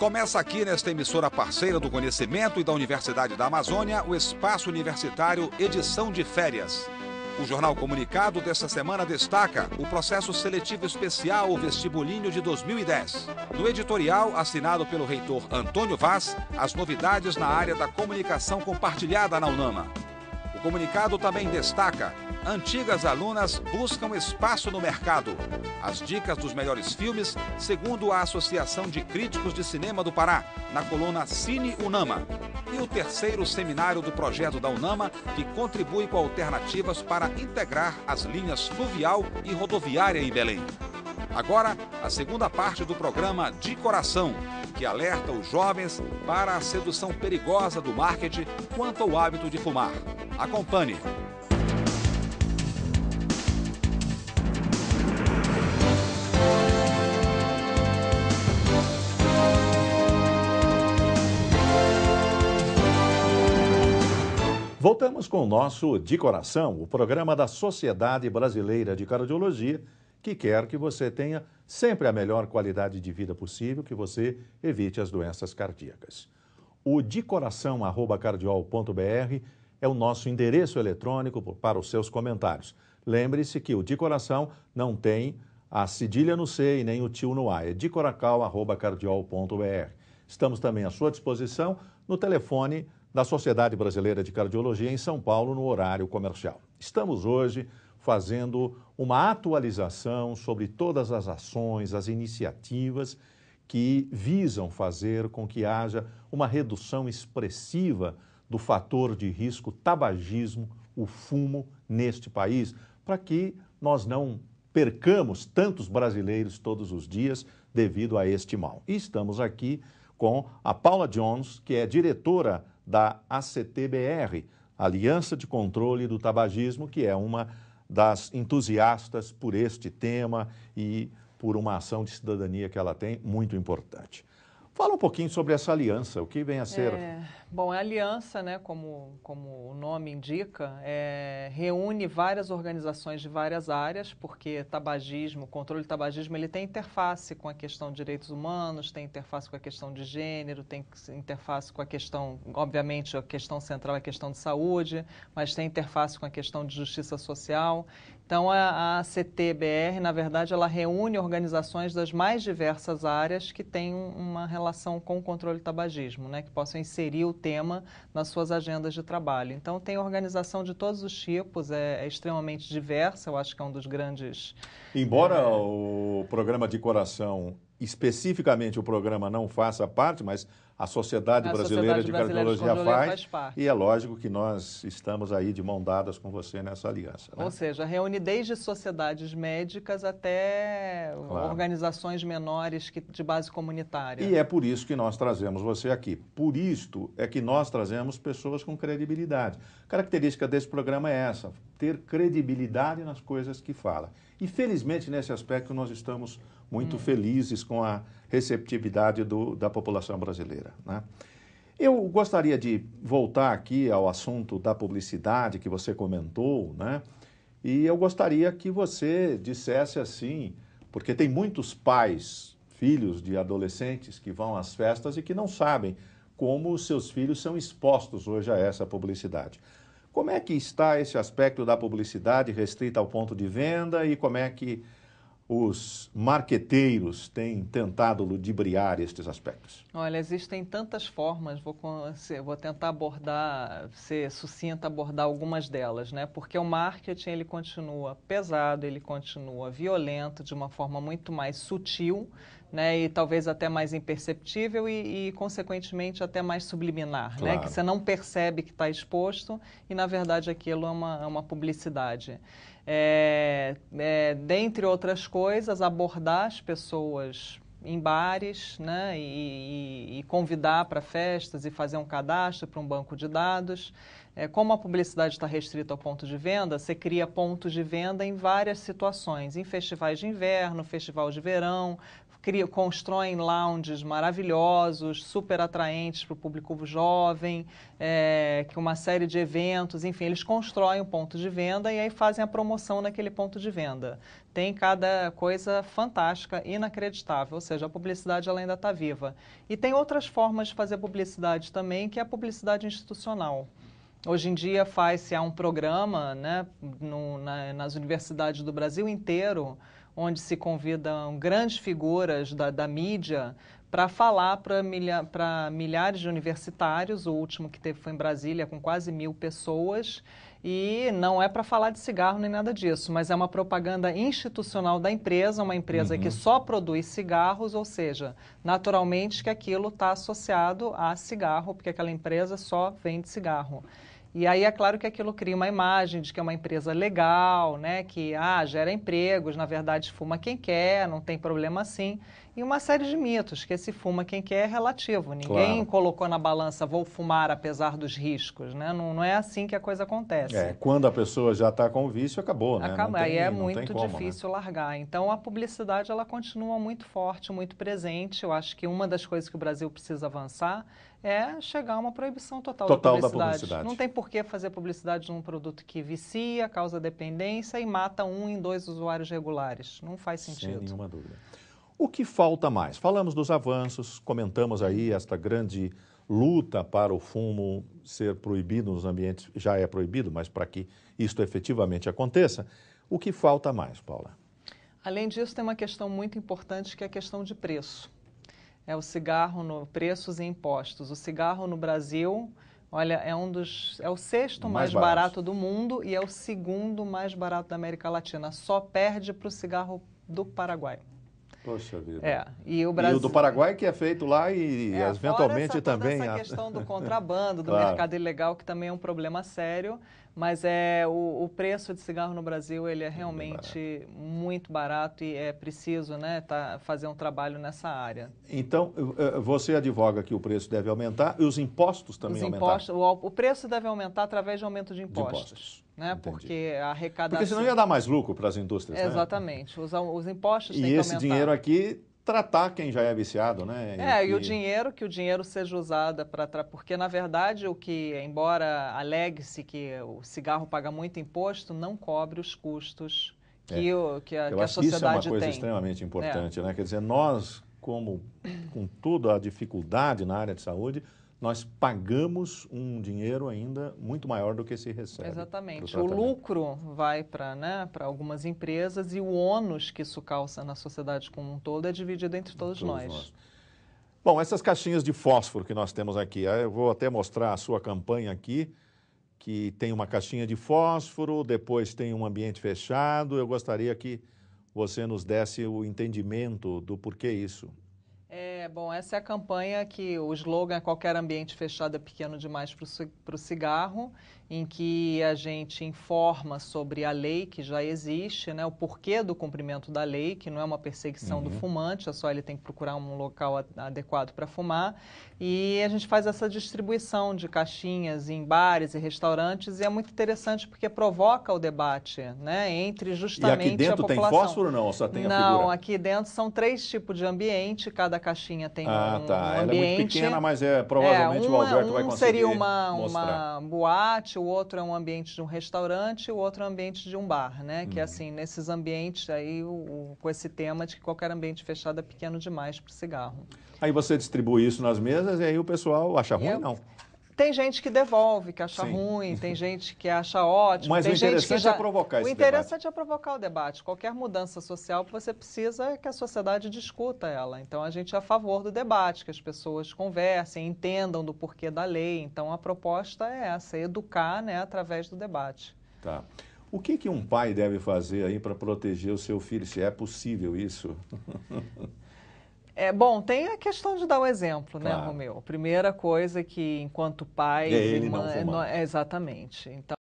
Começa aqui nesta emissora parceira do conhecimento e da Universidade da Amazônia, o Espaço Universitário Edição de Férias. O jornal Comunicado desta semana destaca o processo seletivo especial Vestibulinho de 2010. No editorial assinado pelo reitor Antônio Vaz, as novidades na área da comunicação compartilhada na Unama. O comunicado também destaca: antigas alunas buscam espaço no mercado. As dicas dos melhores filmes, segundo a Associação de Críticos de Cinema do Pará, na coluna Cine Unama e o terceiro seminário do projeto da UNAMA, que contribui com alternativas para integrar as linhas fluvial e rodoviária em Belém. Agora, a segunda parte do programa De Coração, que alerta os jovens para a sedução perigosa do marketing quanto ao hábito de fumar. Acompanhe! Voltamos com o nosso De Coração, o programa da Sociedade Brasileira de Cardiologia, que quer que você tenha sempre a melhor qualidade de vida possível, que você evite as doenças cardíacas. O decoração@cardiol.br é o nosso endereço eletrônico para os seus comentários. Lembre-se que o De Coração não tem a cedilha no C e nem o tio no A, é decoracal@cardiol.br. Estamos também à sua disposição no telefone da Sociedade Brasileira de Cardiologia em São Paulo, no horário comercial. Estamos hoje fazendo uma atualização sobre todas as ações, as iniciativas que visam fazer com que haja uma redução expressiva do fator de risco tabagismo, o fumo, neste país, para que nós não percamos tantos brasileiros todos os dias devido a este mal. E estamos aqui com a Paula Jones, que é diretora da ACTBR, Aliança de Controle do Tabagismo, que é uma das entusiastas por este tema e por uma ação de cidadania que ela tem muito importante. Fala um pouquinho sobre essa aliança, o que vem a ser? É, bom, a aliança, né, como, como o nome indica, é, reúne várias organizações de várias áreas, porque tabagismo, controle do tabagismo, ele tem interface com a questão de direitos humanos, tem interface com a questão de gênero, tem interface com a questão, obviamente, a questão central é a questão de saúde, mas tem interface com a questão de justiça social. Então, a, a CTBR, na verdade, ela reúne organizações das mais diversas áreas que têm uma relação com o controle do tabagismo, né, que possam inserir o tema nas suas agendas de trabalho. Então, tem organização de todos os tipos, é, é extremamente diversa, eu acho que é um dos grandes... Embora é... o programa de coração especificamente o programa não faça parte, mas a Sociedade, a Brasileira, de Brasileira de Cardiologia, faz, faz parte. e é lógico que nós estamos aí de mão dadas com você nessa aliança. Né? Ou seja, reúne desde sociedades médicas até claro. organizações menores que, de base comunitária. E é por isso que nós trazemos você aqui. Por isto é que nós trazemos pessoas com credibilidade. A característica desse programa é essa, ter credibilidade nas coisas que fala. E felizmente nesse aspecto nós estamos muito hum. felizes com a receptividade do, da população brasileira. Né? Eu gostaria de voltar aqui ao assunto da publicidade que você comentou, né? E eu gostaria que você dissesse assim, porque tem muitos pais, filhos de adolescentes que vão às festas e que não sabem como os seus filhos são expostos hoje a essa publicidade. Como é que está esse aspecto da publicidade restrita ao ponto de venda e como é que os marqueteiros têm tentado ludibriar estes aspectos? Olha, existem tantas formas, vou, vou tentar abordar, ser sucinta, abordar algumas delas, né? Porque o marketing ele continua pesado, ele continua violento, de uma forma muito mais sutil, né? E talvez até mais imperceptível e, e consequentemente, até mais subliminar, né? claro. né? Que você não percebe que está exposto e, na verdade, aquilo é uma, é uma publicidade é, é, dentre outras coisas, abordar as pessoas em bares né, e, e, e convidar para festas e fazer um cadastro para um banco de dados. É, como a publicidade está restrita ao ponto de venda, você cria pontos de venda em várias situações, em festivais de inverno, festival de verão, cria, constroem lounges maravilhosos, super atraentes para o público jovem, é, que uma série de eventos, enfim, eles constroem um ponto de venda e aí fazem a promoção naquele ponto de venda. Tem cada coisa fantástica, inacreditável, ou seja, a publicidade ela ainda está viva. E tem outras formas de fazer publicidade também, que é a publicidade institucional. Hoje em dia faz-se há um programa né, no, na, nas universidades do Brasil inteiro onde se convidam grandes figuras da, da mídia para falar para milha, milhares de universitários. O último que teve foi em Brasília, com quase mil pessoas. E não é para falar de cigarro nem nada disso, mas é uma propaganda institucional da empresa, uma empresa uhum. que só produz cigarros, ou seja, naturalmente que aquilo está associado a cigarro, porque aquela empresa só vende cigarro. E aí é claro que aquilo cria uma imagem de que é uma empresa legal, né, que ah, gera empregos, na verdade fuma quem quer, não tem problema assim. E uma série de mitos, que esse fuma quem quer é relativo. Ninguém claro. colocou na balança vou fumar apesar dos riscos, né? Não, não é assim que a coisa acontece. É, quando a pessoa já está com o vício, acabou, né? Acaba, tem, aí é muito como, né? difícil né? largar. Então a publicidade ela continua muito forte, muito presente. Eu acho que uma das coisas que o Brasil precisa avançar é chegar a uma proibição total, total da, publicidade. da publicidade. Não tem por que fazer publicidade num produto que vicia, causa dependência e mata um em dois usuários regulares. Não faz sentido. Sem nenhuma dúvida. O que falta mais? Falamos dos avanços, comentamos aí esta grande luta para o fumo ser proibido nos ambientes, já é proibido, mas para que isto efetivamente aconteça, o que falta mais, Paula? Além disso, tem uma questão muito importante que é a questão de preço é o cigarro no preços e impostos. O cigarro no Brasil, olha, é um dos é o sexto mais, mais barato. barato. do mundo e é o segundo mais barato da América Latina. Só perde para o cigarro do Paraguai. Poxa vida. É, e, o Brasil... e o do Paraguai que é feito lá e é, eventualmente essa, também. Essa a... É. questão do contrabando, do claro. mercado ilegal, que também é um problema sério mas é o, o preço de cigarro no Brasil é ele é realmente barato. muito barato e é preciso né, tá, fazer um trabalho nessa área. Então, você advoga que o preço deve aumentar e os impostos também os impostos, aumentar? O, o preço deve aumentar através de aumento de impostos. De impostos. Né? Entendi. Porque a arrecadação... Porque senão ia dar mais lucro para as indústrias, né? Exatamente. Né? Os, os impostos e têm que aumentar. E esse dinheiro aqui tratar quem já é viciado, né? É, e, e o dinheiro, que o dinheiro seja usado para... Porque, na verdade, o que, embora alegue-se que o cigarro paga muito imposto, não cobre os custos que, é. o, que a, Eu que a sociedade tem. isso é uma coisa tem. extremamente é. importante, é. né? Quer dizer, nós, como com toda a dificuldade na área de saúde, nós pagamos um dinheiro ainda muito maior do que se recebe. Exatamente. O lucro vai para né, algumas empresas e o ônus que isso causa na sociedade como um todo é dividido entre todos, todos nós. nós. Bom, essas caixinhas de fósforo que nós temos aqui, eu vou até mostrar a sua campanha aqui, que tem uma caixinha de fósforo, depois tem um ambiente fechado. Eu gostaria que você nos desse o entendimento do porquê isso. É, bom, essa é a campanha que o slogan é qualquer ambiente fechado é pequeno demais para o cigarro, em que a gente informa sobre a lei que já existe, né, o porquê do cumprimento da lei, que não é uma perseguição uhum. do fumante, é só ele tem que procurar um local adequado para fumar. E a gente faz essa distribuição de caixinhas em bares e restaurantes, e é muito interessante porque provoca o debate né, entre justamente a população. E aqui dentro tem fósforo ou não? Só tem não, a figura? aqui dentro são três tipos de ambiente, cada caixinha tem ah, um, tá. um ambiente. Ela é muito pequena, mas é, é provavelmente é, um, o Alberto um vai conseguir seria uma, uma boate, o outro é um ambiente de um restaurante, o outro é um ambiente de um bar, né? Hum. Que uhum. assim, nesses ambientes aí, o, o, com esse tema de que qualquer ambiente fechado é pequeno demais para cigarro. Aí você distribui isso nas mesas e aí o pessoal acha ruim, Eu, não? Tem gente que devolve, que acha Sim. ruim, tem gente que acha ótimo. Mas o interessante é já... é provocar o esse O interessante debate. é provocar o debate. Qualquer mudança social, você precisa é que a sociedade discuta ela. Então, a gente é a favor do debate, que as pessoas conversem, entendam do porquê da lei. Então, a proposta é essa, é educar né, através do debate. Tá. O que, que um pai deve fazer aí para proteger o seu filho, se é possível isso? É, bom, tem a questão de dar o exemplo, né, Romeu? Primeira coisa é que, enquanto pai... E ele, irmã, não fumar. É, é, exatamente. Então,